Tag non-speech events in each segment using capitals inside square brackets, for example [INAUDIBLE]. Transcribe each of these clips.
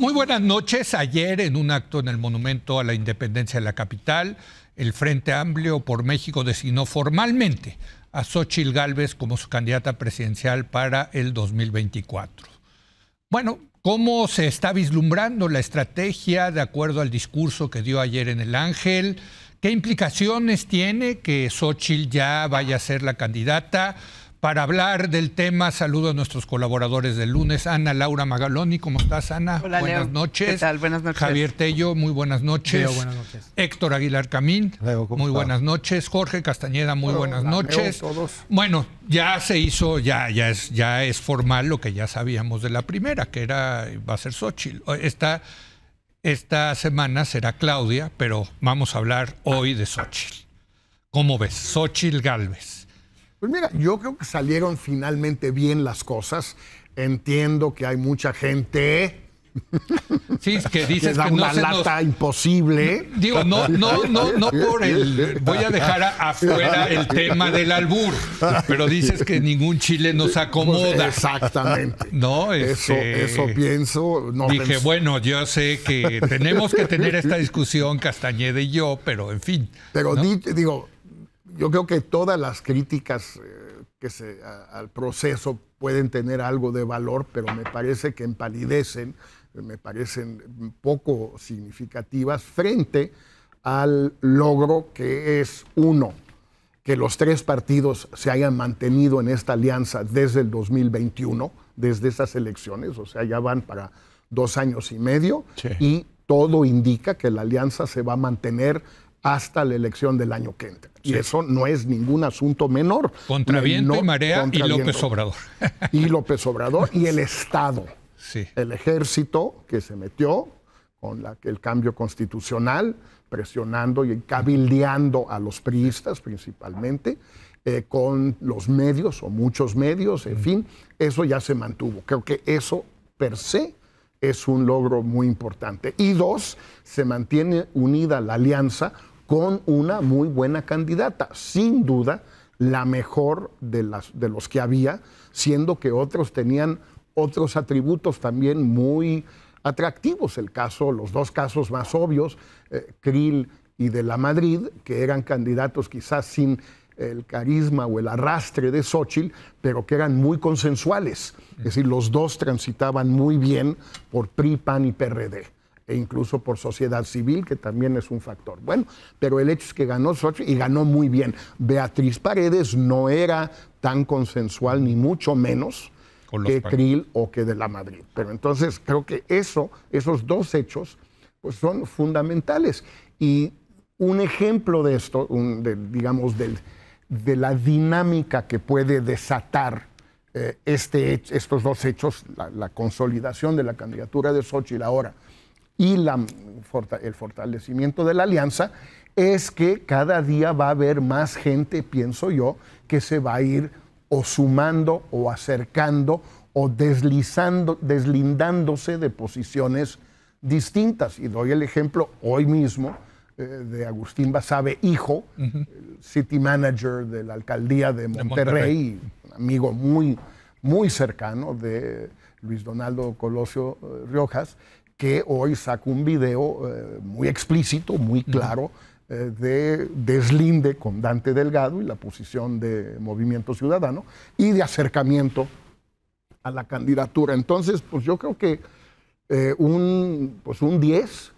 Muy buenas noches. Ayer, en un acto en el Monumento a la Independencia de la Capital, el Frente Amplio por México designó formalmente a Xochitl Gálvez como su candidata presidencial para el 2024. Bueno, ¿cómo se está vislumbrando la estrategia de acuerdo al discurso que dio ayer en El Ángel? ¿Qué implicaciones tiene que Xochitl ya vaya a ser la candidata? Para hablar del tema, saludo a nuestros colaboradores del lunes, Ana Laura Magaloni, ¿cómo estás, Ana? Hola, buenas noches. Buenas noches. Javier Tello, muy buenas noches. Héctor Aguilar Camín, muy buenas noches. Jorge Castañeda, muy buenas noches. Todos. Bueno, ya se hizo, ya, es, formal lo que ya sabíamos de la primera, que era va a ser Sochi. Esta, esta semana será Claudia, pero vamos a hablar hoy de Xochitl. ¿Cómo ves? Xochitl Galvez. Pues mira, yo creo que salieron finalmente bien las cosas. Entiendo que hay mucha gente [LAUGHS] Sí, que dices que, una lata imposible. Digo, no, no, no, no por el. Voy a dejar afuera el tema del albur, pero dices que ningún chile nos pues, acomoda. exactamente. No, eso, este, eso pienso. Dije, bueno, yo sé que tenemos que tener esta discusión Castañeda y yo, pero en fin. Pero digo, yo creo que todas las críticas eh, que se, al proceso pueden tener algo de valor, pero me parece que empalidecen, me parecen poco significativas frente al logro que es uno, que los tres partidos se hayan mantenido en esta alianza desde el 2021, desde esas elecciones, o sea, ya van para dos años y medio, y todo indica que la alianza se va a mantener hasta la elección del año que entra. Y eso no es ningún asunto menor. Contra viento marea y López Obrador. [LAUGHS] Y López Obrador y el Estado. Sí. El ejército que se metió con la, el cambio constitucional, presionando y cabildeando a los priistas principalmente, eh, con los medios o muchos medios, en mm. fin, eso ya se mantuvo. Creo que eso per se es un logro muy importante. Y dos, se mantiene unida la alianza con una muy buena candidata, sin duda la mejor de, las, de los que había, siendo que otros tenían otros atributos también muy atractivos. El caso, los dos casos más obvios, eh, Krill y de la Madrid, que eran candidatos quizás sin el carisma o el arrastre de Xochitl, pero que eran muy consensuales. Es decir, los dos transitaban muy bien por PRI, PAN y PRD e incluso por sociedad civil, que también es un factor. Bueno, pero el hecho es que ganó Xochitl y ganó muy bien. Beatriz Paredes no era tan consensual, ni mucho menos que Krill o que de la Madrid. Pero entonces creo que eso, esos dos hechos pues son fundamentales. Y un ejemplo de esto, digamos, de la dinámica que puede desatar eh, este, estos dos hechos, la, la, consolidación de la candidatura de Xochitl ahora y el fortalecimiento de la alianza es que cada día va a haber más gente, pienso yo, que se va a ir o sumando o acercando o deslizando, deslindándose de posiciones distintas. Y doy el ejemplo hoy mismo eh, de Agustín Basabe, hijo, city manager de la alcaldía de Monterrey, amigo muy, muy cercano de Luis Donaldo Colosio eh, Riojas, que hoy sacó un video eh, muy explícito, muy claro, eh, de deslinde con Dante Delgado y la posición de Movimiento Ciudadano y de acercamiento a la candidatura. Entonces, pues yo creo que eh, un, pues un 10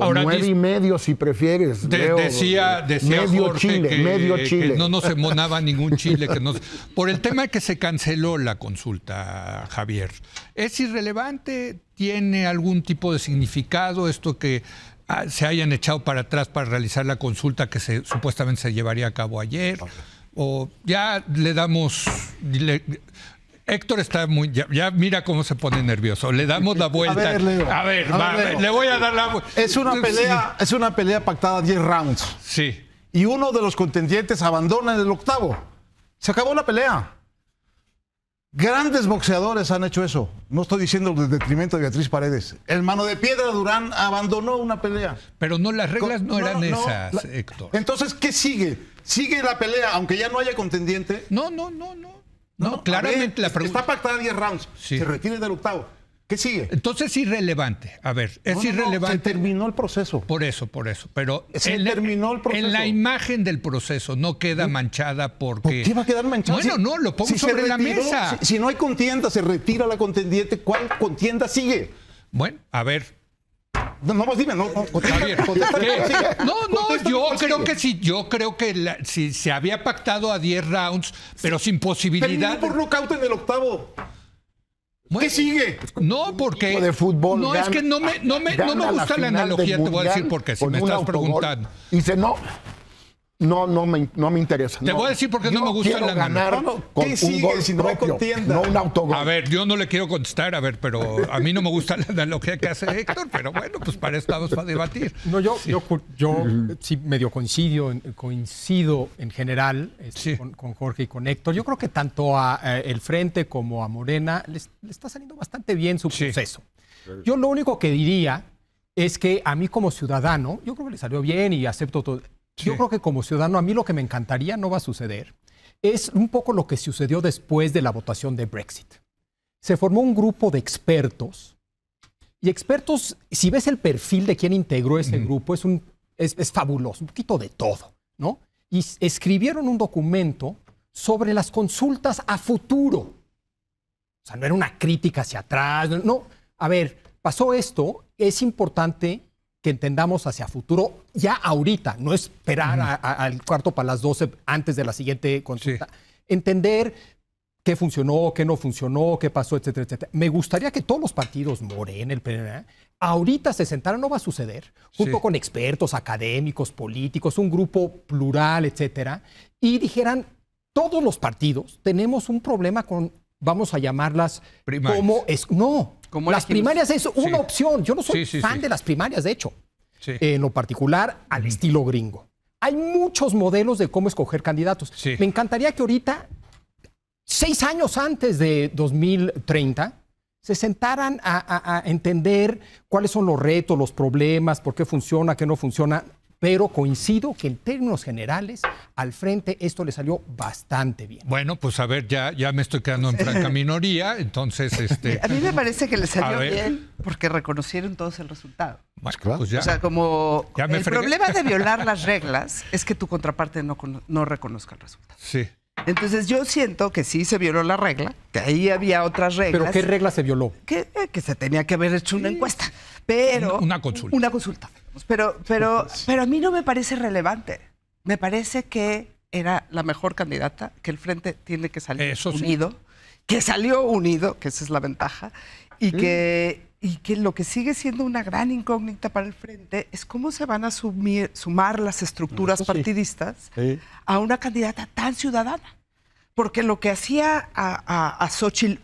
Ahora, nueve y medio si prefieres. decía, medio Chile, no nos [LAUGHS] emonaba ningún Chile. Que nos... Por el tema de que se canceló la consulta, Javier. ¿Es irrelevante? ¿Tiene algún tipo de significado esto que ah, se hayan echado para atrás para realizar la consulta que supuestamente se llevaría a cabo ayer? ¿O ya le damos... Héctor está muy. Ya, mira cómo se pone nervioso. Le damos la vuelta. A ver, le voy a dar la vuelta. Es una pelea, es una pelea pactada 10 rounds. Sí. Y uno de los contendientes abandona en el octavo. Se acabó la pelea. Grandes boxeadores han hecho eso. No estoy diciendo el detrimento de Beatriz Paredes. El mano de piedra Durán abandonó una pelea. Pero no, las reglas no, eran esas, Héctor. Entonces, ¿qué sigue? ¿Sigue la pelea, aunque ya no haya contendiente? No, no, no, no. No, claramente la pregunta. Está pactada 10 rounds. Se retire del octavo. ¿Qué sigue? Entonces es irrelevante. A ver, es irrelevante. se terminó el proceso. Por eso, por eso. Pero se terminó el proceso. En la imagen del proceso no queda manchada porque. ¿Por qué va a quedar manchada? Bueno, no, lo pongo sobre la mesa. si no hay contienda, se retira la contendiente. ¿Cuál contienda sigue? Bueno, a ver, no, no, dime, no, no, no, no, yo creo que sí, yo creo que si se había pactado a 10 rounds, pero sin posibilidad. Terminó por nocaut en el octavo. ¿Qué sigue? No, porque. De fútbol, no, es que no me, no me, gusta la, la analogía, te voy a decir, porque si me estás preguntando. Dice, no, no, no, me, no me interesa. Te voy a decir por qué no me gusta la ganar un gol si no propio, no un autogol. A ver, yo no le quiero contestar, a ver, pero a mí no me gusta [LAUGHS] la analogía que hace Héctor, pero bueno, pues para Estados va a debatir. No, yo, sí. yo, sí medio coincido, coincido en general este, con, Jorge y con Héctor. Yo creo que tanto a, eh, el Frente como a Morena les, está saliendo bastante bien su proceso. Yo lo único que diría es que a mí como ciudadano, yo creo que le salió bien y acepto todo yo creo que como ciudadano a mí lo que me encantaría no va a suceder. Es un poco lo que sucedió después de la votación de Brexit. Se formó un grupo de expertos y expertos, si ves el perfil de quien integró ese grupo, es, es fabuloso, un poquito de todo, ¿no? Y escribieron un documento sobre las consultas a futuro. O sea, no era una crítica hacia atrás, no. A ver, pasó esto, es importante que entendamos hacia futuro, ya ahorita, no esperar al cuarto para las 12 antes de la siguiente consulta. Entender qué funcionó, qué no funcionó, qué pasó, etcétera, etcétera. Me gustaría que todos los partidos, Morena, el PNR, ahorita se sentaran, no va a suceder, junto con expertos, académicos, políticos, un grupo plural, etcétera, y dijeran, todos los partidos tenemos un problema con, vamos a llamarlas como... Es, no, las primarias es una opción. Yo no soy fan de las primarias, de hecho. En lo particular, al estilo gringo. Hay muchos modelos de cómo escoger candidatos. Me encantaría que ahorita, seis años antes de 2030, se sentaran a, entender cuáles son los retos, los problemas, por qué funciona, qué no funciona pero coincido que en términos generales al frente esto le salió bastante bien. Bueno, pues a ver, ya, ya me estoy quedando en franca [LAUGHS] minoría, entonces... Este... A mí me parece que le salió bien porque reconocieron todos el resultado. Más pues, claro. ya, o sea, como el problema de violar las [LAUGHS] reglas es que tu contraparte no, reconozca el resultado. Sí. Entonces yo siento que sí se violó la regla, que ahí había otras reglas. ¿Pero qué regla se violó? Que, eh, que se tenía que haber hecho una encuesta, pero... una consulta. Una consulta. Pero, pero, pero a mí no me parece relevante. Me parece que era la mejor candidata, que el frente tiene que salir unido, que salió unido, que esa es la ventaja, y que, que lo que sigue siendo una gran incógnita para el frente es cómo se van a sumar las estructuras partidistas a una candidata tan ciudadana. Porque lo que hacía a, a,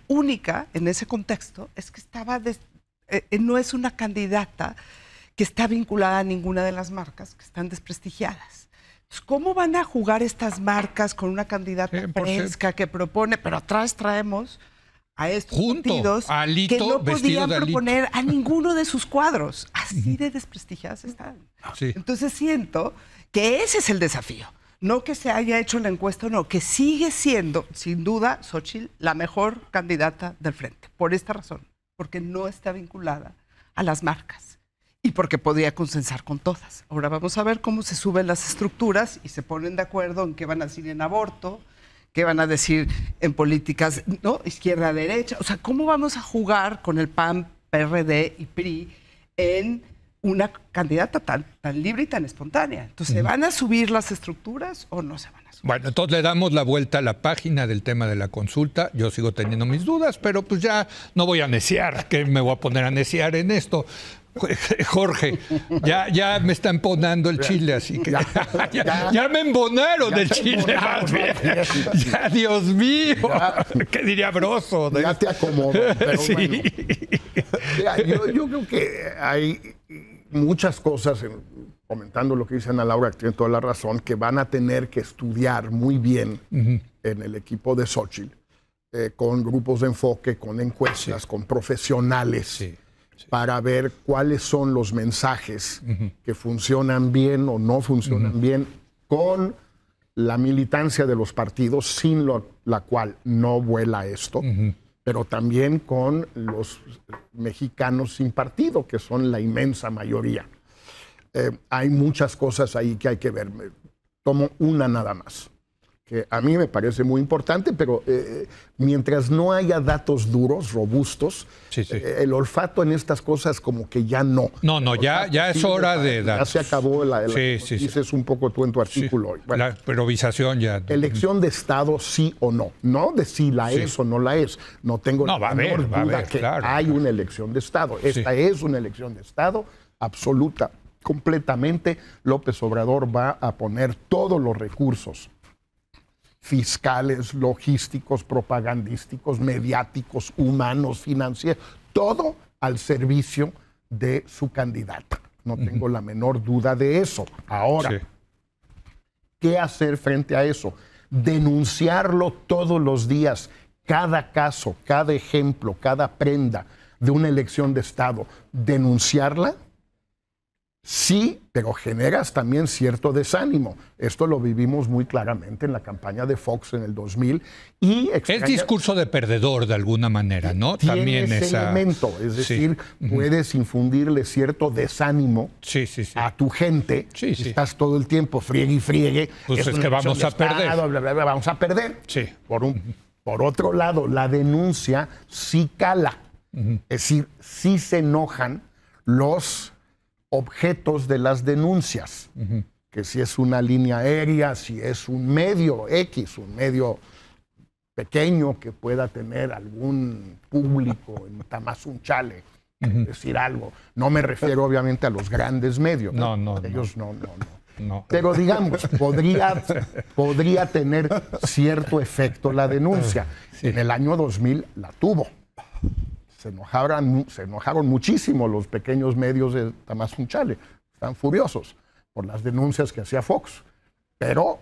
única en ese contexto es que estaba eh, eh, no es una candidata que está vinculada a ninguna de las marcas, que están desprestigiadas. ¿Cómo van a jugar estas marcas con una candidata eh, fresca que propone? Pero atrás traemos a estos Junto, a que no podían proponer a ninguno de sus cuadros. Así de desprestigiadas están. Entonces siento que ese es el desafío. No que se haya hecho la encuesta no, que sigue siendo, sin duda, Xochitl la mejor candidata del frente. Por esta razón, porque no está vinculada a las marcas y porque podía consensar con todas. Ahora vamos a ver cómo se suben las estructuras y se ponen de acuerdo en qué van a decir en aborto, qué van a decir en políticas, ¿no? Izquierda, derecha. O sea, cómo vamos a jugar con el PAN, PRD y PRI en una candidata tan, libre y tan espontánea. Entonces, ¿se van a subir las estructuras o no se van a subir? Bueno, entonces le damos la vuelta a la página del tema de la consulta. Yo sigo teniendo mis dudas, pero pues ya no voy a neciar, que me voy a poner a neciar en esto. [LAUGHS] Jorge, ya, ya me está emponando el chile, así que ya, [LAUGHS] me embonaron del chile. Ya, Dios mío, qué diría broso. Ya te acomodo. [LAUGHS] yo, creo que hay muchas cosas, comentando lo que dice Ana Laura, que tiene toda la razón, que van a tener que estudiar muy bien en el equipo de Xochitl, eh, con grupos de enfoque, con encuestas, con profesionales. Sí para ver cuáles son los mensajes que funcionan bien o no funcionan bien con la militancia de los partidos, sin la cual no vuela esto, pero también con los mexicanos sin partido, que son la inmensa mayoría. Eh, hay muchas cosas ahí que hay que ver. Tomo una nada más que a mí me parece muy importante, pero eh, mientras no haya datos duros, robustos, eh, el olfato en estas cosas como que ya no. No, no, ya, ya es hora de dar Ya se acabó la, dices un poco tú en tu artículo hoy. la improvisación ya. Elección de Estado sí o no, no de si la es o no la es. No tengo no, la menor duda va a que hay una elección de Estado. Esta es una elección de Estado absoluta, completamente. López Obrador va a poner todos los recursos fiscales, logísticos, propagandísticos, mediáticos, humanos, financieros, todo al servicio de su candidata. No tengo la menor duda de eso. Ahora, ¿qué hacer frente a eso? Denunciarlo todos los días, cada caso, cada ejemplo, cada prenda de una elección de Estado, denunciarla Sí, pero generas también cierto desánimo. Esto lo vivimos muy claramente en la campaña de Fox en el 2000 y es discurso de perdedor de alguna manera, ¿no? también ese es decir, puedes infundirle cierto desánimo a tu gente. Estás todo el tiempo friegue y friegue. Pues es, que vamos a perder. vamos a perder. Por un por otro lado, la denuncia sí cala. Es decir, sí se enojan los objetos de las denuncias, que si es una línea aérea, si es un medio X, un medio pequeño que pueda tener algún público en Tamazunchale, [LAUGHS] decir algo. No me refiero obviamente a los grandes medios. No, no. ¿eh? Ellos no, no, no. Pero digamos, podría, podría tener cierto efecto la denuncia. [LAUGHS] En el año 2000 la tuvo se enojaron, se enojaron muchísimo los pequeños medios de Tamazunchale. Están furiosos por las denuncias que hacía Fox. Pero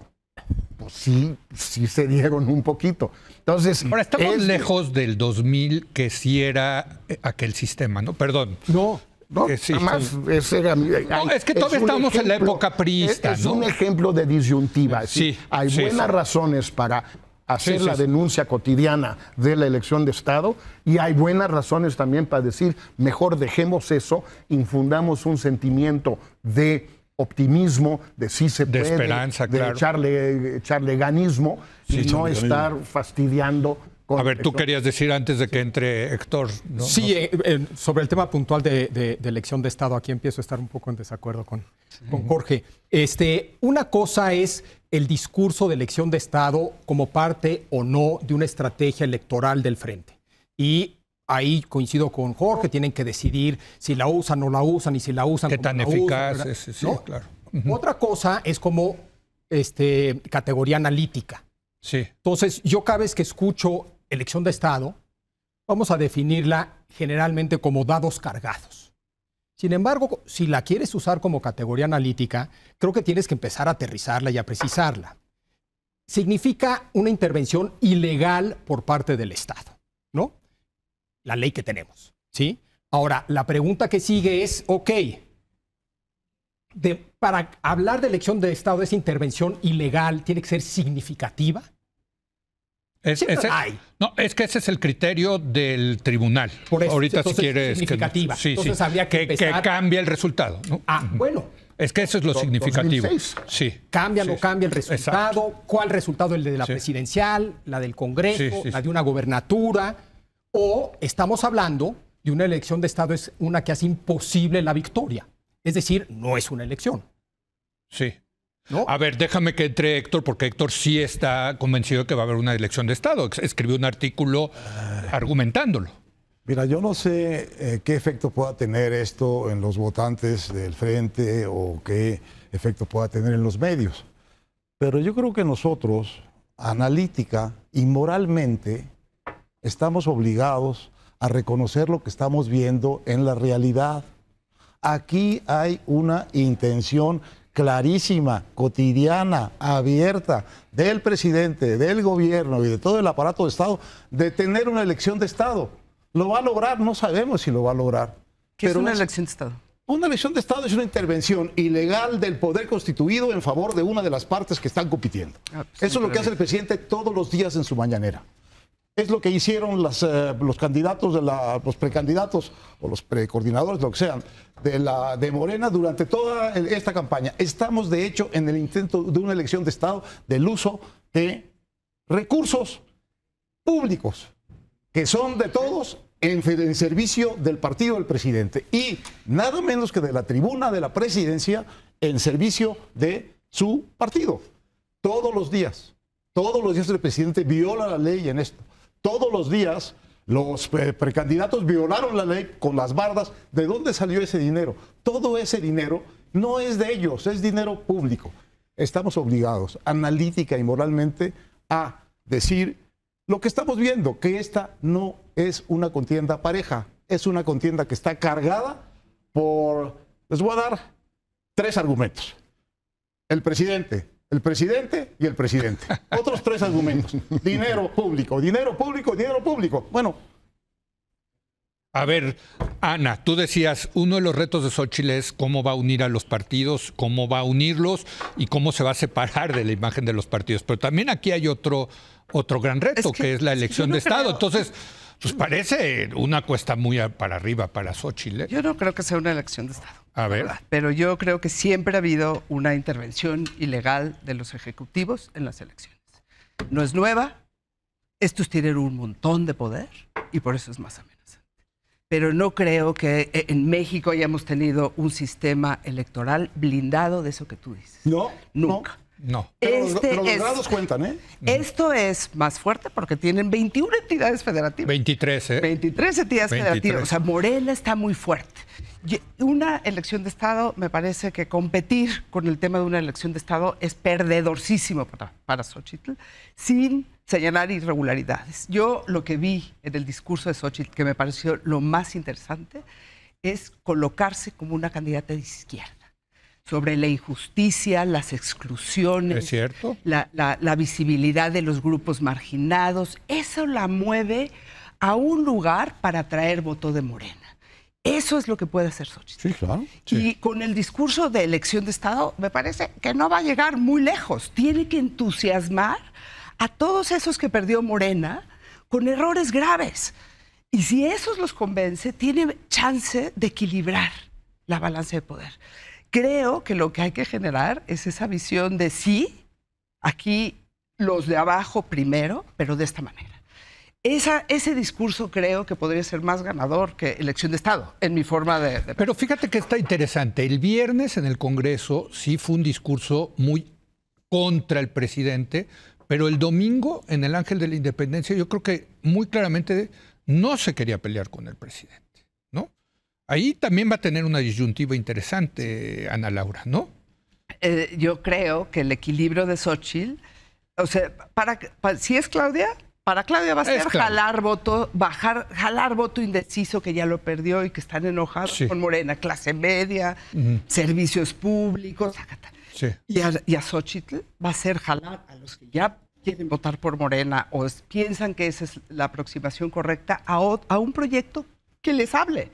pues sí, sí se dieron un poquito. Entonces, Ahora estamos lejos del 2000 que sí era eh, aquel sistema, ¿no? Perdón. No. No, es, no, es que todavía estamos en la época priista. Es, un ejemplo de disyuntiva. sí, hay buenas razones para hacer la denuncia cotidiana de la elección de Estado y hay buenas razones también para decir, mejor dejemos eso, infundamos un sentimiento de optimismo, de sí se de puede, esperanza, de echarle, echarle ganismo y no estar fastidiando a ver, tú querías decir antes de que entre Héctor. Sí, eh, eh, sobre el tema puntual de, elección de Estado, aquí empiezo a estar un poco en desacuerdo con, con Jorge. Este, una cosa es el discurso de elección de Estado como parte o no de una estrategia electoral del frente. Y ahí coincido con Jorge, tienen que decidir si la usan o no la usan y si la usan. Qué tan eficaz es, sí, claro. Otra cosa es como este, categoría analítica. Entonces, yo cada vez que escucho elección de Estado, vamos a definirla generalmente como dados cargados. Sin embargo, si la quieres usar como categoría analítica, creo que tienes que empezar a aterrizarla y a precisarla. Significa una intervención ilegal por parte del Estado, ¿no? La ley que tenemos, ¿sí? Ahora, la pregunta que sigue es, ok, para hablar de elección de Estado, esa intervención ilegal tiene que ser significativa. No, es que ese es el criterio del tribunal. Por eso, Ahorita si quieres... Que, entonces que, cambia el resultado. Ah, bueno. Es que eso es lo significativo. Sí. Cambia o no cambia el resultado. ¿Cuál resultado? ¿El de la presidencial? ¿La del Congreso? ¿La de una gobernatura? O estamos hablando de una elección de Estado es una que hace imposible la victoria. Es decir, no es una elección. Sí. A ver, déjame que entre Héctor, porque Héctor sí está convencido de que va a haber una elección de Estado. Escribió un artículo ah. argumentándolo. Mira, yo no sé eh, qué efecto pueda tener esto en los votantes del frente o qué efecto pueda tener en los medios, pero yo creo que nosotros, analítica y moralmente, estamos obligados a reconocer lo que estamos viendo en la realidad. Aquí hay una intención clarísima, cotidiana, abierta del presidente, del gobierno y de todo el aparato de Estado de tener una elección de Estado. ¿Lo va a lograr? No sabemos si lo va a lograr. ¿Qué es una elección de Estado? Una elección de Estado es una intervención ilegal del poder constituido en favor de una de las partes que están compitiendo. Ah, pues, Eso es lo que hace el presidente todos los días en su mañanera es lo que hicieron eh, los candidatos, de los precandidatos o los precoordinadores, lo que sean, de, Morena durante toda esta campaña. Estamos, de hecho, en el intento de una elección de Estado del uso de recursos públicos, que son de todos en, en servicio del partido del presidente y nada menos que de la tribuna de la presidencia en servicio de su partido. Todos los días, todos los días el presidente viola la ley en esto todos los días los eh, precandidatos violaron la ley con las bardas. ¿De dónde salió ese dinero? Todo ese dinero no es de ellos, es dinero público. Estamos obligados analítica y moralmente a decir lo que estamos viendo, que esta no es una contienda pareja, es una contienda que está cargada por... Les voy a dar tres argumentos. El presidente, el presidente y el presidente. [LAUGHS] Otros tres argumentos. Dinero público, dinero público, dinero público. Bueno. A ver, Ana, tú decías, uno de los retos de Xochitl es cómo va a unir a los partidos, cómo va a unirlos y cómo se va a separar de la imagen de los partidos. Pero también aquí hay otro, otro gran reto, que, es la elección de Estado. Entonces pues mm. parece una cuesta muy para arriba para Xochitl. ¿eh? Yo no creo que sea una elección de Estado. A ver. pero yo creo que siempre ha habido una intervención ilegal de los ejecutivos en las elecciones. No es nueva, estos tienen un montón de poder y por eso es más amenazante. Pero no creo que eh, en México hayamos tenido un sistema electoral blindado de eso que tú dices. No, nunca. No. Pero, los este grados cuentan, ¿eh? Esto es más fuerte porque tienen 21 entidades federativas. 23, ¿eh? 23 entidades federativas. O sea, Morena está muy fuerte. Una elección de Estado, me parece que competir con el tema de una elección de Estado es perdedorísimo para, para sin señalar irregularidades. Yo lo que vi en el discurso de Xochitl, que me pareció lo más interesante, es colocarse como una candidata de izquierda sobre la injusticia, las exclusiones, cierto? La, visibilidad de los grupos marginados. Eso la mueve a un lugar para traer voto de Morena. Eso es lo que puede hacer Xochitl. Y con el discurso de elección de Estado, me parece que no va a llegar muy lejos. Tiene que entusiasmar a todos esos que perdió Morena con errores graves. Y si esos los convence, tiene chance de equilibrar la balanza de poder creo que lo que hay que generar es esa visión de sí, aquí los de abajo primero, pero de esta manera. Esa, ese discurso creo que podría ser más ganador que elección de Estado, en mi forma de, de, Pero fíjate que está interesante. El viernes en el Congreso sí fue un discurso muy contra el presidente, pero el domingo en el Ángel de la Independencia yo creo que muy claramente no se quería pelear con el presidente. Ahí también va a tener una disyuntiva interesante, Ana Laura, ¿no? Eh, yo creo que el equilibrio de Xochitl, o sea, para, si es Claudia, para Claudia va a ser jalar voto, bajar, jalar voto indeciso que ya lo perdió y que están enojados con Morena, clase media, servicios públicos, y, a, Xochitl va a ser jalar a los que ya quieren votar por Morena o piensan que esa es la aproximación correcta a, a un proyecto que les hable.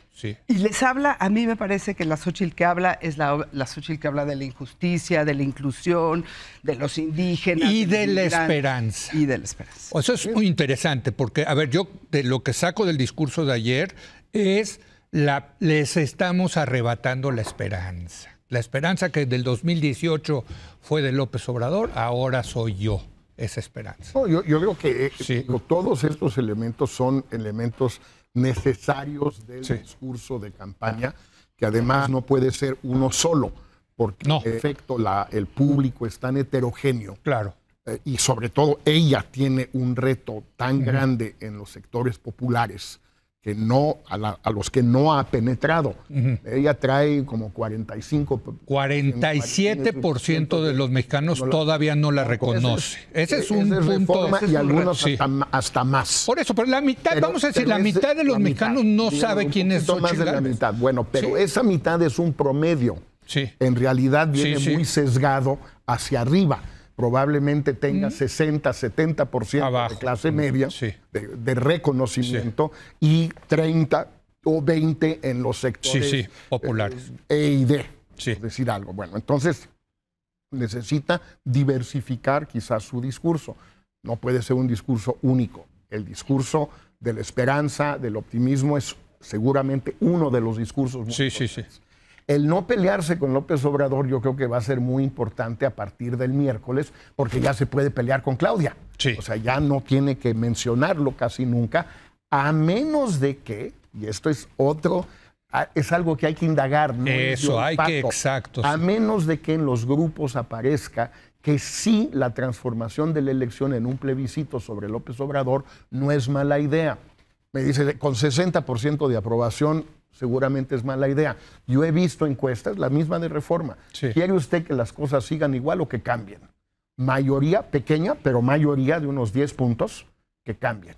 Y les habla, a mí me parece que la Xochitl que habla es la, la Xochitl que habla de la injusticia, de la inclusión, de los indígenas. Y de, la esperanza. Y de la esperanza. Pues eso es muy interesante, porque, a ver, yo de lo que saco del discurso de ayer es la, les estamos arrebatando la esperanza. La esperanza que del 2018 fue de López Obrador, ahora soy yo esa esperanza. yo, yo, digo que eh, todos estos elementos son elementos necesarios del discurso de campaña, que además no puede ser uno solo, porque efecto la, el público es tan heterogéneo. Claro. Eh, y sobre todo ella tiene un reto tan grande en los sectores populares que no, a, los que no ha penetrado. Ella trae como 45... 47% de los mexicanos todavía no la reconoce. Ese, es un punto... y algunos hasta, más. Por eso, pero la mitad, vamos a decir, la mitad de los mexicanos no sabe quién es Xochitl. más de la mitad, bueno, pero esa mitad es un promedio. Sí. En realidad viene muy sesgado hacia arriba probablemente tenga 60, 70% de clase media de, reconocimiento y 30 o 20 en los sectores populares. Eh, e y D, decir algo. Bueno, entonces necesita diversificar quizás su discurso. No puede ser un discurso único. El discurso de la esperanza, del optimismo es seguramente uno de los discursos. Sí, sí, sí. El no pelearse con López Obrador yo creo que va a ser muy importante a partir del miércoles porque ya se puede pelear con Claudia. O sea, ya no tiene que mencionarlo casi nunca, a menos de que, y esto es otro, es algo que hay que indagar. ¿no? Eso, hay exacto. A menos de que en los grupos aparezca que sí la transformación de la elección en un plebiscito sobre López Obrador no es mala idea me dice, con 60% de aprobación seguramente es mala idea. Yo he visto encuestas, la misma de reforma. ¿Quiere usted que las cosas sigan igual o que cambien? Mayoría, pequeña, pero mayoría de unos 10 puntos que cambien.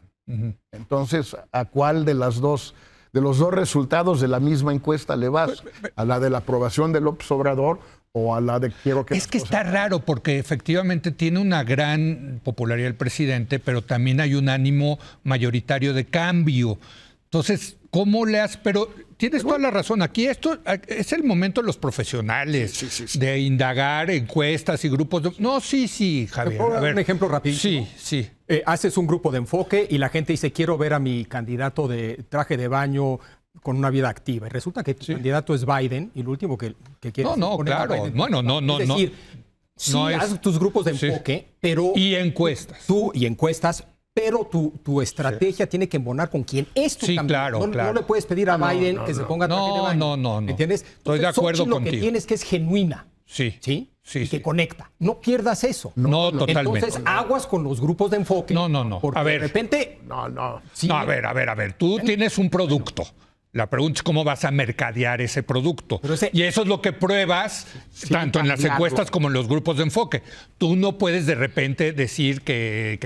Entonces, ¿a cuál de las dos? de los dos resultados de la misma encuesta le vas, a la de la aprobación de López Obrador o a la de quiero que... Es que está raro porque efectivamente tiene una gran popularidad el presidente, pero también hay un ánimo mayoritario de cambio. Entonces, ¿cómo le has...? Pero tienes toda la razón. Aquí esto es el momento de los profesionales, de indagar encuestas y grupos. No, sí, sí, Javier. A ver. un ejemplo rápido? Sí, sí. Eh, haces un grupo de enfoque y la gente dice, quiero ver a mi candidato de traje de baño, con una vida activa. Y resulta que tu candidato es Biden y lo último que, que quiere No, no, claro. bueno, no, no, es decir, no. tus grupos de enfoque, pero. Y encuestas. Tú, y encuestas, pero tu, tu estrategia tiene que embonar con quien es tu sí, Claro, claro. no, le puedes pedir a Biden que se ponga traje de No, no, no. ¿Entiendes? Estoy de acuerdo contigo. Lo que tienes que es genuina. Sí. ¿Sí? Sí, y que conecta. No pierdas eso. No, totalmente. Entonces, aguas con los grupos de enfoque. No, no, no. a ver. de repente. No, no. a ver, a ver, a ver. Tú tienes un producto. La pregunta es cómo vas a mercadear ese producto. y eso es lo que pruebas tanto en las encuestas como en los grupos de enfoque. Tú no puedes de repente decir que,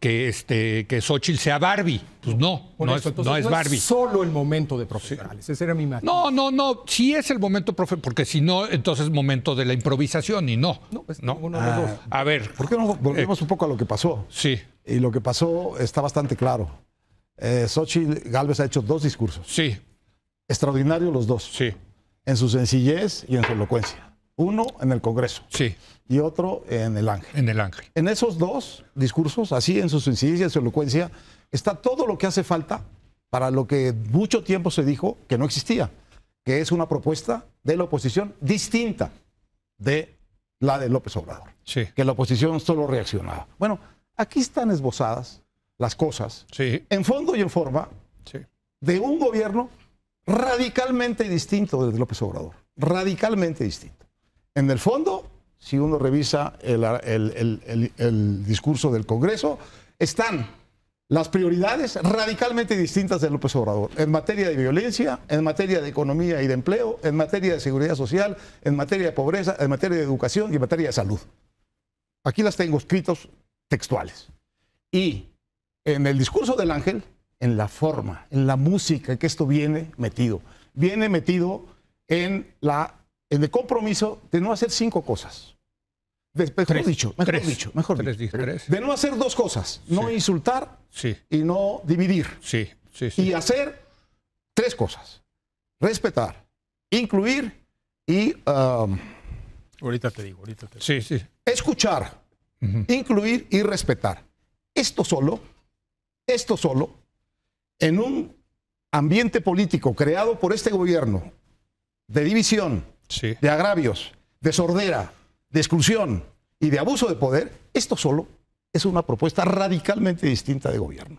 que, este, que Xochitl sea Barbie. Pues no, no, es, no es, Barbie. solo el momento de profesionales, esa era mi imagen. No, no, no, sí es el momento, profe, porque si no, entonces es momento de la improvisación y no. No, pues, Uno, de los ah. dos. A ver. ¿Por qué no volvemos eh, un poco a lo que pasó? Sí. Y lo que pasó está bastante claro. Eh, Xochitl Galvez ha hecho dos discursos. Sí. Extraordinarios los dos. Sí. En su sencillez y en su elocuencia. Uno en el Congreso. Sí. Y otro en el Ángel. En el Ángel. En esos dos discursos, así en su sencillez y en su elocuencia, está todo lo que hace falta para lo que mucho tiempo se dijo que no existía, que es una propuesta de la oposición distinta de la de López Obrador. Sí. Que la oposición solo reaccionaba. Bueno, aquí están esbozadas las cosas, en fondo y en forma, de un gobierno radicalmente distinto del de López Obrador. Radicalmente distinto. En el fondo, si uno revisa el, discurso del Congreso, están las prioridades radicalmente distintas de López Obrador en materia de violencia, en materia de economía y de empleo, en materia de seguridad social, en materia de pobreza, en materia de educación y en materia de salud. Aquí las tengo escritos textuales. Y en el discurso del ángel, en la forma, en la música, que esto viene metido. Viene metido en, la, el compromiso de no hacer cinco cosas. De, mejor dicho, mejor dicho, mejor dicho. De no hacer dos cosas, no insultar y no dividir. Sí, sí, sí. Y hacer tres cosas. Respetar, incluir y... Um, ahorita te digo, ahorita te digo. Sí, sí. Escuchar, incluir y respetar. Esto solo esto solo, en un ambiente político creado por este gobierno de división, de agravios, de sordera, de exclusión y de abuso de poder, esto solo es una propuesta radicalmente distinta de gobierno.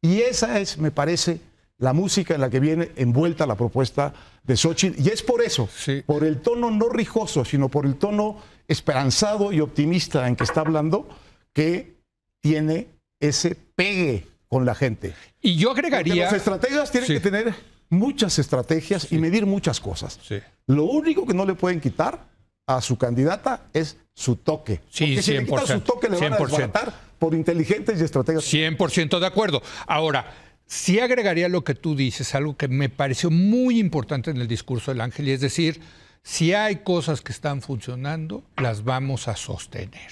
Y esa es, me parece, la música en la que viene envuelta la propuesta de Xochitl. Y es por eso, por el tono no rijoso, sino por el tono esperanzado y optimista en que está hablando, que tiene ese pegue con la gente. Y yo agregaría... Porque los estrategias tienen que tener muchas estrategias y medir muchas cosas. Lo único que no le pueden quitar a su candidata es su toque. Sí, Porque si le su toque le van a por inteligentes y estrategias. 100% de acuerdo. Ahora, sí agregaría lo que tú dices, algo que me pareció muy importante en el discurso del ángel, y es decir, si hay cosas que están funcionando, las vamos a sostener.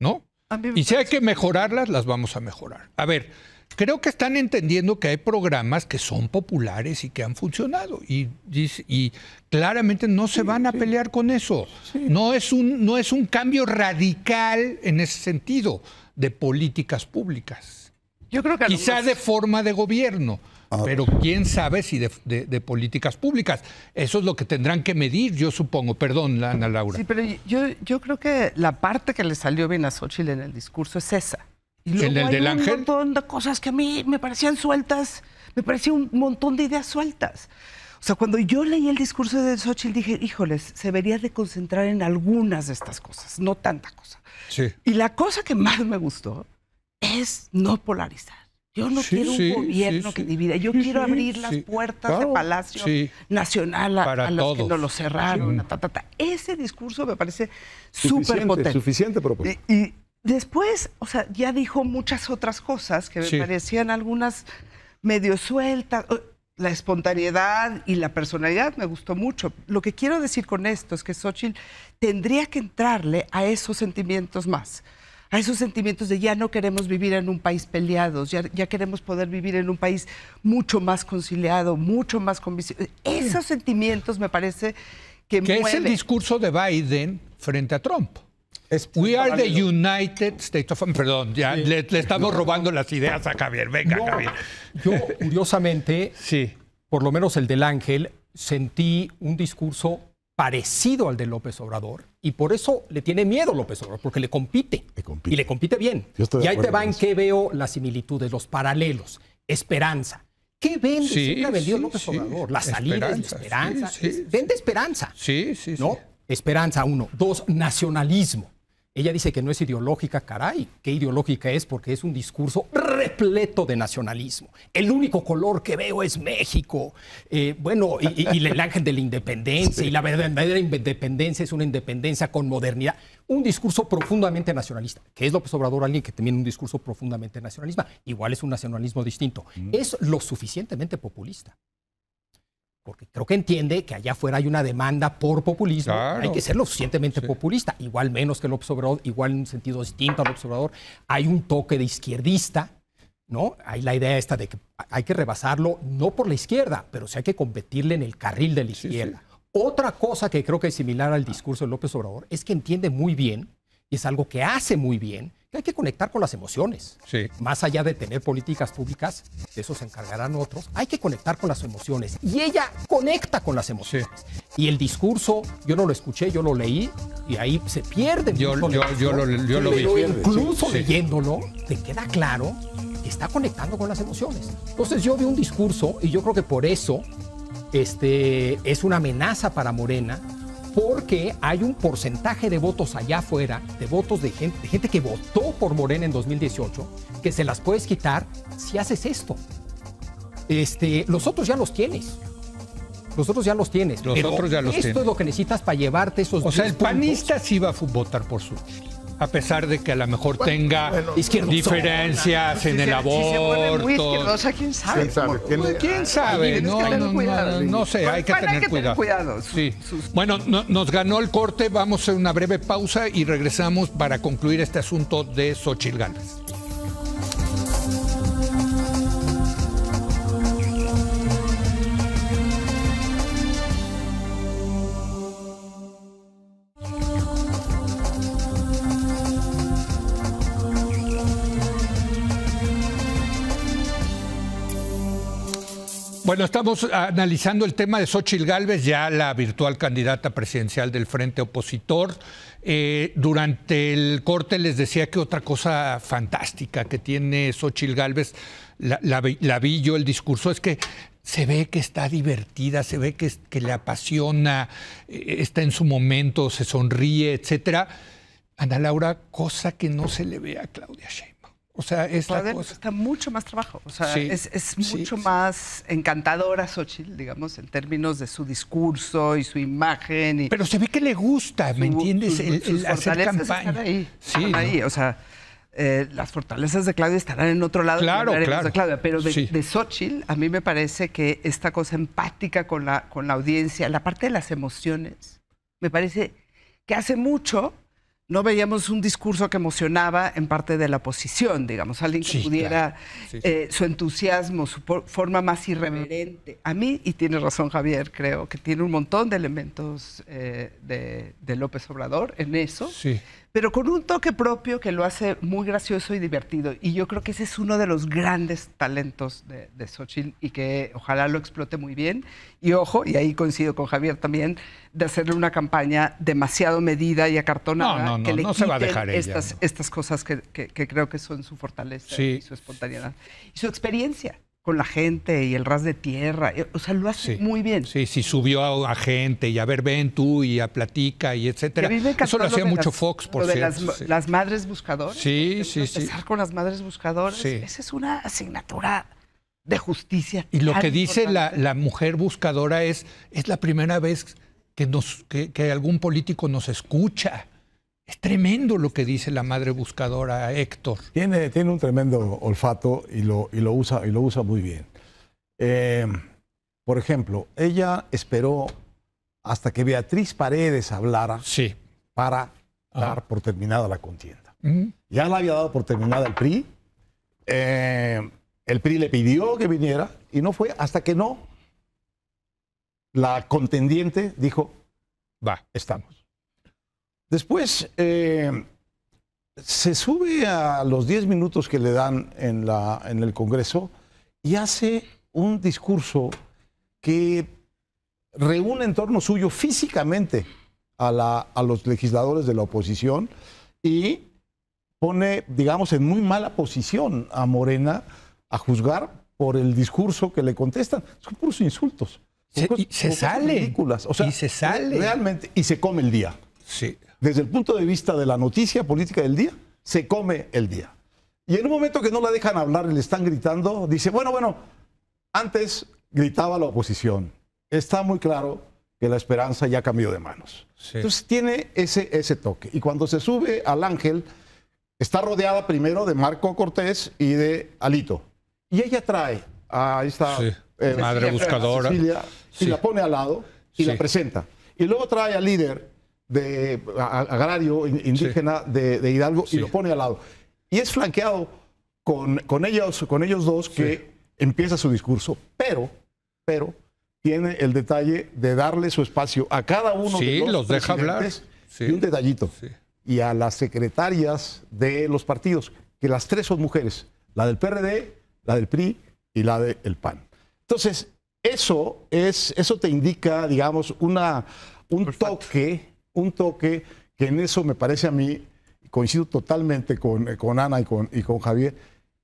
¿No? Y si hay que mejorarlas, las vamos a mejorar. A ver, creo que están entendiendo que hay programas que son populares y que han funcionado. Y, claramente no se van a pelear con eso. No, es un, cambio radical en ese sentido de políticas públicas. Yo creo que Quizá de forma de gobierno, Ah. pero quién sabe si de, políticas públicas. Eso es lo que tendrán que medir, yo supongo. Perdón, Ana Laura. Sí, pero yo, yo creo que la parte que le salió bien a Xochitl en el discurso es esa. Y ¿El, del hay del un montón de cosas que a mí me parecían sueltas, me parecía un montón de ideas sueltas. O sea, cuando yo leí el discurso de Xochitl dije, híjoles, se debería de concentrar en algunas de estas cosas, no tanta cosa. Sí. Y la cosa que más me gustó es no polarizar. Yo no quiero un gobierno que divida. Yo quiero abrir las puertas de Palacio Nacional a, los que no lo cerraron. Ese discurso me parece súper potente. Suficiente propuesta. Y, después, o sea, ya dijo muchas otras cosas que me parecían algunas medio sueltas. La espontaneidad y la personalidad me gustó mucho. Lo que quiero decir con esto es que Xochitl tendría que entrarle a esos sentimientos más a esos sentimientos de ya no queremos vivir en un país peleados, ya, queremos poder vivir en un país mucho más conciliado, mucho más convicción. Esos sentimientos me parece que... Que es el discurso de Biden frente a Trump. We are the United States of Perdón, ya le, estamos robando las ideas a Javier. Venga, Javier. Yo, curiosamente, sí. por lo menos el del Ángel, sentí un discurso parecido al de López Obrador y por eso le tiene miedo López Obrador, porque le compite, y le compite bien. Y ahí te va en qué veo las similitudes, los paralelos, esperanza. ¿Qué vende? Siempre ha vendido López Obrador. las la salida esperanza, de esperanza. vende esperanza. Sí, sí, sí. Esperanza, uno. Dos, nacionalismo. Ella dice que no es ideológica, caray. ¿Qué ideológica es? Porque es un discurso pleto de nacionalismo. El único color que veo es México. Eh, bueno, y, el ángel de la independencia, y la verdadera independencia es una independencia con modernidad. Un discurso profundamente nacionalista, que es López Obrador alguien que tiene un discurso profundamente nacionalista, igual es un nacionalismo distinto. Mm. Es lo suficientemente populista porque creo que entiende que allá afuera hay una demanda por populismo. Hay que ser lo suficientemente populista, igual menos que López Obrador... igual en un sentido distinto a López Obrador... Hay un toque de izquierdista ¿no? Hay la idea esta de que hay que rebasarlo, no por la izquierda, pero sí hay que competirle en el carril de la izquierda. Otra cosa que creo que es similar al discurso de López Obrador es que entiende muy bien, y es algo que hace muy bien, que hay que conectar con las emociones. Más allá de tener políticas públicas, de eso se encargarán otros, hay que conectar con las emociones. Y ella conecta con las emociones. Y el discurso, yo no lo escuché, yo lo leí, y ahí se pierde. Yo, yo, yo, lo, yo lo vi. incluso leyéndolo, te queda claro está conectando con las emociones. Entonces yo vi un discurso y yo creo que por eso este, es una amenaza para Morena, porque hay un porcentaje de votos allá afuera, de votos de gente, de gente que votó por Morena en 2018, que se las puedes quitar si haces esto. Este, los otros ya los tienes. Los otros ya los tienes. Los esto es lo que necesitas para llevarte esos. O sea, el panista sí va a votar por su a pesar de que a lo mejor tenga diferencias en el aborto. Si se ¿quién sabe? ¿Quién sabe? No, sé, hay que tener cuidado. Bueno, nos ganó el corte, vamos a una breve pausa y regresamos para concluir este asunto de Xochitl Bueno, estamos analizando el tema de Xochil Galvez, ya la virtual candidata presidencial del Frente Opositor. Eh, durante el corte les decía que otra cosa fantástica que tiene Xochil Gálvez, la, vi yo el discurso, es que se ve que está divertida, se ve que, le apasiona, eh, está en su momento, se sonríe, etcétera. Ana Laura, cosa que no se le ve a Claudia Sheinbaum. O sea, es cosa. Está mucho más trabajo. O sea, es, mucho más encantadora Xochitl, digamos, en términos de su discurso y su imagen. Pero se ve que le gusta, ¿me entiendes? el, hacer campaña. Están ahí. Sí. Están ahí. O sea, eh, las fortalezas de Claudia estarán en otro lado. Claro, claro. De Claudia. Pero de, sí. de, Xochitl, a mí me parece que esta cosa empática con la, con la audiencia, la parte de las emociones, me parece que hace mucho no veíamos un discurso que emocionaba en parte de la oposición, digamos, alguien que pudiera eh, su entusiasmo, su forma más irreverente. A mí, y tiene razón Javier, creo que tiene un montón de elementos eh, de, de, López Obrador en eso, pero con un toque propio que lo hace muy gracioso y divertido. Y yo creo que ese es uno de los grandes talentos de, de Xochitl y que ojalá lo explote muy bien. Y ojo, y ahí coincido con Javier también, de hacerle una campaña demasiado medida y acartonada que le no va a dejar estas, estas cosas que, creo que son su fortaleza y su espontaneidad. Y su experiencia con la gente y el ras de tierra. Eh, o sea, lo hace muy bien. Sí, sí, subió a, gente y a ver, ven tú y a platica y etcétera. Eso lo hacía mucho Fox, por lo De las, madres buscadoras. Sí, sí, con las madres buscadoras. Esa es una asignatura de justicia. Y lo que dice la, mujer buscadora es, es la primera vez que, nos, que algún político nos escucha. Es tremendo lo que dice la madre buscadora Héctor. Tiene, tiene un tremendo olfato y lo, y lo, usa, y lo usa muy bien. Eh, por ejemplo, ella esperó hasta que Beatriz Paredes hablara para dar por terminada la contienda. Ya la había dado por terminada el PRI. Eh, el PRI le pidió que viniera y no fue hasta que no. La contendiente dijo, va, estamos. Después eh, se sube a los 10 minutos que le dan en, el Congreso y hace un discurso que reúne en torno suyo físicamente a, los legisladores de la oposición y pone, digamos, en muy mala posición a Morena a juzgar por el discurso que le contestan. Son puros insultos. Se, y se sale. O sea, y se sale. Realmente, y se come el día. Sí desde el punto de vista de la noticia política del día, se come el día. Y en un momento que no la dejan hablar y le están gritando, dice, bueno, bueno, antes gritaba la oposición. Está muy claro que la esperanza ya cambió de manos. Entonces tiene ese, ese toque. Y cuando se sube al ángel, está rodeada primero de Marco Cortés y de Alito. Y ella trae a esta eh, madre buscadora y la pone al lado y la presenta. Y luego trae al líder de agrario indígena de, Hidalgo y lo pone al lado. Y es flanqueado con, ellos, con ellos dos que empieza su discurso, pero, pero tiene el detalle de darle su espacio a cada uno de los, los deja hablar. Y un detallito. Y a las secretarias de los partidos, que las tres son mujeres, la del PRD, la del PRI y la del PAN. Entonces, eso, es, eso te indica, digamos, una, un toque un toque que en eso me parece a mí, coincido totalmente con, eh, Ana y con, Javier,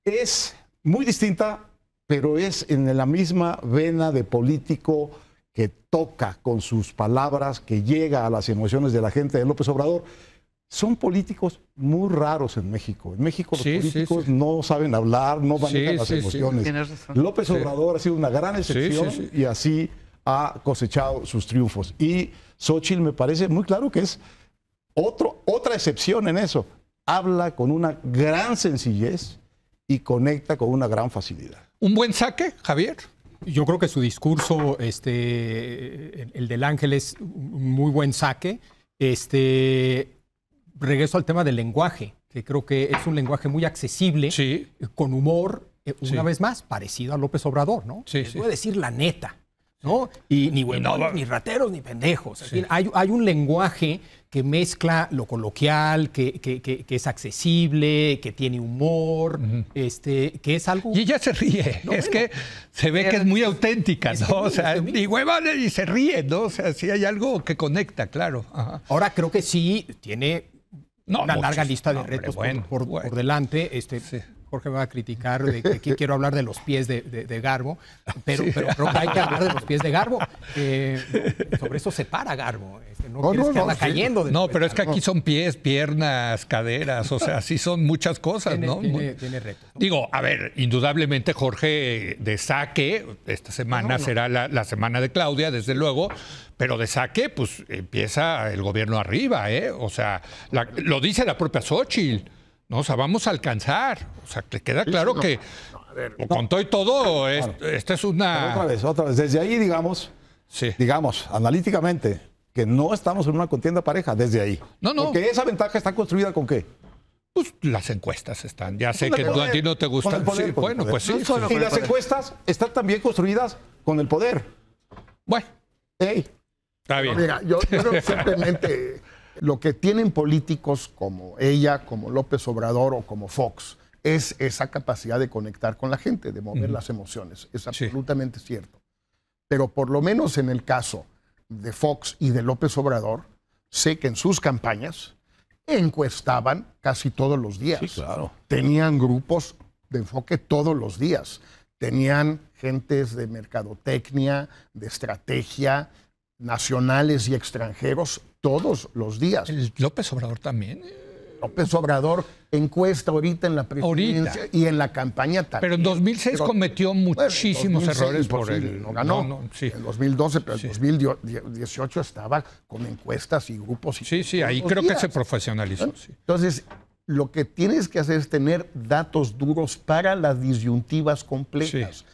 es muy distinta, pero es en la misma vena de político que toca con sus palabras, que llega a las emociones de la gente de López Obrador. Son políticos muy raros en México. En México los políticos no saben hablar, no a las emociones. López Obrador ha sido una gran excepción y así ha cosechado sus triunfos. Y Xochitl me parece muy claro que es otro, otra excepción en eso. Habla con una gran sencillez y conecta con una gran facilidad. ¿Un buen saque, Javier? Yo creo que su discurso, este, el, del ángel, es un muy buen saque. Este, regreso al tema del lenguaje, que creo que es un lenguaje muy accesible, con humor, eh, una vez más, parecido a López Obrador, ¿no? Sí, Les voy decir la neta. ¿no? Y ni, güey, ni rateros ni pendejos. Hay, un lenguaje que mezcla lo coloquial, que, es accesible, que tiene humor, este, que es algo. Y ya se ríe. es que se ve que es muy auténtica, ¿no? o sea, ni y se ríe, ¿no? O sea, sí hay algo que conecta, claro. Ahora creo que sí tiene. una larga lista de retos por, por, delante. Este, Jorge va a criticar de que quiero hablar de los pies de, Garbo, pero, hay que hablar de los pies de Garbo. sobre eso se para Garbo. Este, no, que cayendo. No, pero es que aquí son pies, piernas, caderas, o sea, sí son muchas cosas, ¿no? Tiene, tiene Digo, a ver, indudablemente Jorge de saque, esta semana será la, semana de Claudia, desde luego, pero de saque, pues empieza el gobierno arriba, ¿eh? O sea, lo dice la propia Xochitl. No, o sea, vamos a alcanzar. O sea, te queda claro que no, todo y todo, es, esta es una. otra vez, otra vez. Desde ahí, digamos, sí. digamos, analíticamente, que no estamos en una contienda pareja desde ahí. No, no. Porque esa ventaja está construida con qué? Pues las encuestas están. Ya sé que a ti no te gustan. Poder, bueno, pues sí. y las encuestas están también construidas con el poder. Bueno. Ey. Está bien. mira, yo, yo simplemente lo que tienen políticos como ella, como López Obrador o como Fox, es esa capacidad de conectar con la gente, de mover las emociones. Es absolutamente cierto. Pero por lo menos en el caso de Fox y de López Obrador, sé que en sus campañas encuestaban casi todos los días. Tenían grupos de enfoque todos los días. Tenían gentes de mercadotecnia, de estrategia, nacionales y extranjeros todos los días. López Obrador también. Eh. López Obrador encuesta ahorita en la presidencia y en la campaña también. Pero en 2006 cometió muchísimos errores por él. No ganó. En 2012, pero en 2018 estaba con encuestas y grupos. sí, sí, ahí creo que se profesionalizó. Entonces, lo que tienes que hacer es tener datos duros para las disyuntivas completas,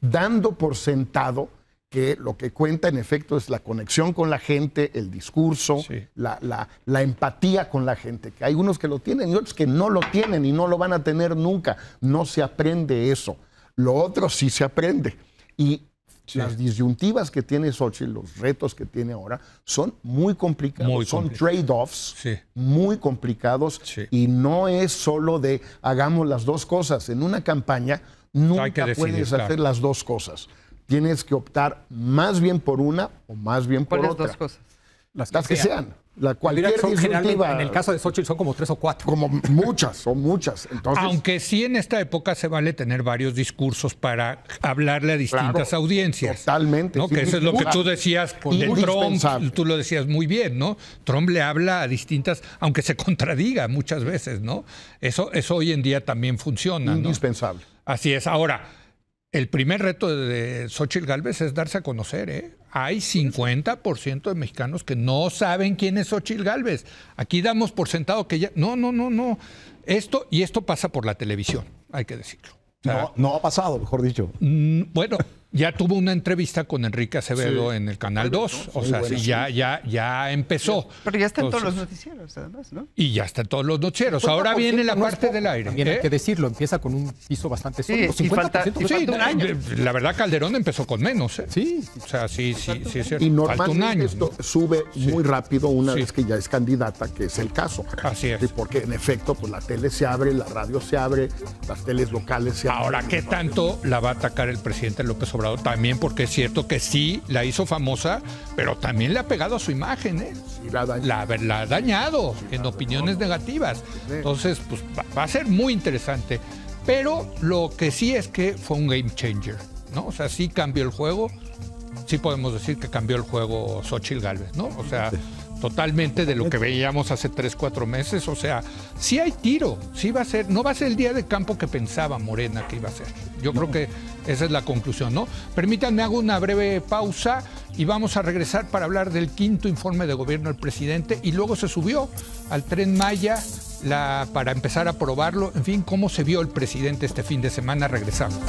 dando por sentado que lo que cuenta en efecto es la conexión con la gente, el discurso, la, la, empatía con la gente. Que hay unos que lo tienen y otros que no lo tienen y no lo van a tener nunca. No se aprende eso. Lo otro sí se aprende. Y las disyuntivas que tiene Sochi, los retos que tiene ahora, son muy complicados. son trade-offs muy complicados. Y no es solo de hagamos las dos cosas. En una campaña nunca puedes hacer las dos cosas tienes que optar más bien por una o más bien por, otra. Las dos cosas. Las que, sean. La cualquier son En el caso de Xochitl son como tres o cuatro. Como muchas, son muchas. Aunque sí en esta época se vale tener varios discursos para hablarle a distintas audiencias. Totalmente. que eso es lo que tú decías con de Trump. Tú lo decías muy bien, ¿no? Trump le habla a distintas, aunque se contradiga muchas veces, ¿no? Eso, eso hoy en día también funciona. Indispensable. Así es. Ahora, el primer reto de Xochitl Galvez es darse a conocer. ¿eh? Hay 50% de mexicanos que no saben quién es Xochitl Galvez. Aquí damos por sentado que ya. No, no, no, no. Esto, y esto pasa por la televisión, hay que decirlo. no ha pasado, mejor dicho. Mm, bueno, ya tuvo una entrevista con Enrique Acevedo en el Canal 2, o sea, sí, ya, ya, ya empezó. Pero ya está en todos los noticieros, además, ¿no? Y ya está en todos los noticieros. Pues Ahora viene la parte del aire. tiene ¿eh? que decirlo, empieza con un piso bastante sólido. Sí, 50%, la verdad Calderón empezó con menos. ¿eh? Sí. O sea, sí, sí, sí es cierto. Y normalmente un año, esto sube muy rápido una vez que ya es candidata, que es el caso. Así es. porque en efecto, pues la tele se abre, la radio se abre, las teles locales se abren. Ahora, ¿qué tanto la va a atacar el presidente López Obrador? también, porque es cierto que sí la hizo famosa, pero también le ha pegado a su imagen, ¿eh? Sí, la, ha dañado en opiniones negativas. Entonces, pues va, a ser muy interesante. Pero lo que sí es que fue un game changer, ¿no? O sea, sí cambió el juego. Sí podemos decir que cambió el juego Xochitl Galvez, ¿no? O sea, totalmente de lo que veíamos hace tres, cuatro meses. O sea, sí hay tiro, sí va a ser, no va a ser el día de campo que pensaba Morena que iba a ser. Yo creo que esa es la conclusión, ¿no? Permítanme, hago una breve pausa y vamos a regresar para hablar del quinto informe de gobierno del presidente y luego se subió al tren Maya la, para empezar a probarlo, en fin, cómo se vio el presidente este fin de semana, regresamos.